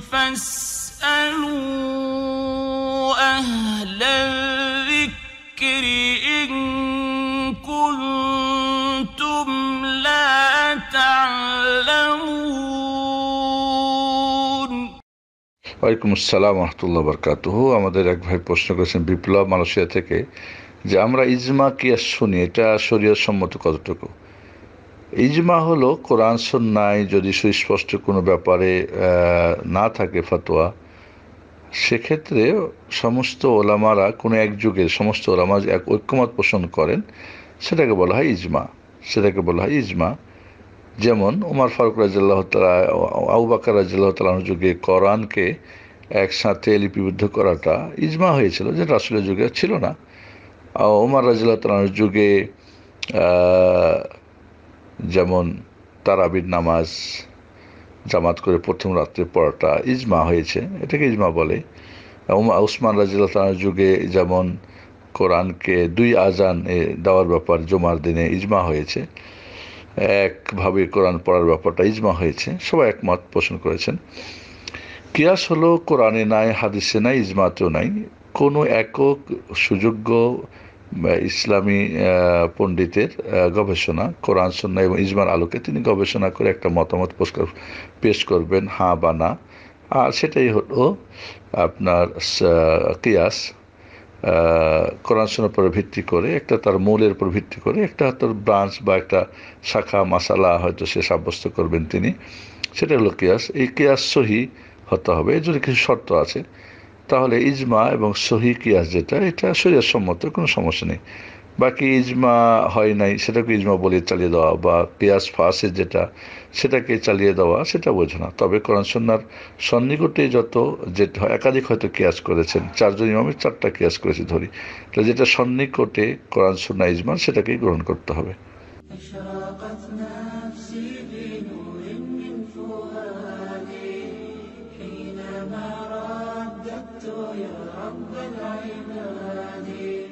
فاسألوا أهل الذكر إن كنتم لا تعلمون ওয়ালাইকুম আসসালাম রহমতুল্লাহ বরকাতুহ আমাদের এক ভাই প্রশ্ন করেছেন বিপ্লব মালয়েশিয়া থেকে যে আমরা ইজমা কি শুনি এটা শরীয় সম্মত কতটুকু ইজমা হলো কোরআন সন্ন্যায় যদি সুস্পষ্ট কোনো ব্যাপারে না থাকে ফতোয়া সেক্ষেত্রে সমস্ত ওলামারা কোনো এক যুগে সমস্ত ওলামা এক ঐক্যমত পোষণ করেন সেটাকে বলা হয় ইজমা সেটাকে বলা হয় ইজমা যেমন উমার ফারুক রাজিল্লাহ তালা আউবাকার রাজিল্লাহ তালার যুগে কোরআনকে একসাথে লিপিবদ্ধ করাটা ইজমা হয়েছিল যে রাসুলের যুগে ছিল না ওমার রাজিল্লাহ তালার যুগে যেমন তারাবির নামাজ জামাত করে প্রথম রাত্রে পড়াটা ইজমা হয়েছে এটাকে ইজমা বলে উসমান রাজিল্লা যুগে যেমন কোরআনকে দুই আজান দেওয়ার ব্যাপার জমার দিনে ইজমা হয়েছে একভাবে কোরআন পড়ার ব্যাপারটা ইজমা হয়েছে সবাই একমত পোষণ করেছেন কিয়াস হলো কোরআনে নাই হাদিসে নাই ইজমাতেও নাই কোনো একক সুযোগ্য ইসলামী পণ্ডিতের গবেষণা কোরআন সন্না এবং ইজমার আলোকে তিনি গবেষণা করে একটা মতামত পেশ করবেন হাঁ বা না আর সেটাই হলো আপনার কিয়াস কোরআন সোনার উপর ভিত্তি করে একটা তার মূলের উপর ভিত্তি করে একটা তার ব্রাঞ্চ বা একটা শাখা মশালা হয়তো সে সাব্যস্ত করবেন তিনি সেটা হলো কিয়াস এই কিয়াস সহি হতে হবে এর জন্য কিছু শর্ত আছে তাহলে ইজমা এবং সহি কিয়াস যেটা এটা শরীর সম্মত কোনো সমস্যা নেই বাকি ইজমা হয় নাই সেটাকে ইজমা বলে চালিয়ে দেওয়া বা কিয়াস ফাঁসে যেটা সেটাকে চালিয়ে দেওয়া সেটা বোঝে না তবে কোরআন সন্ন্যার সন্নিকটে যত যেটা একাধিক হয়তো কেয়াস করেছেন চারজন ইমামের চারটা কেয়াস করেছে ধরি তো যেটা সন্নিকটে কোরআন সন্না ইজমা সেটাকেই গ্রহণ করতে হবে عبدت يا رب العباد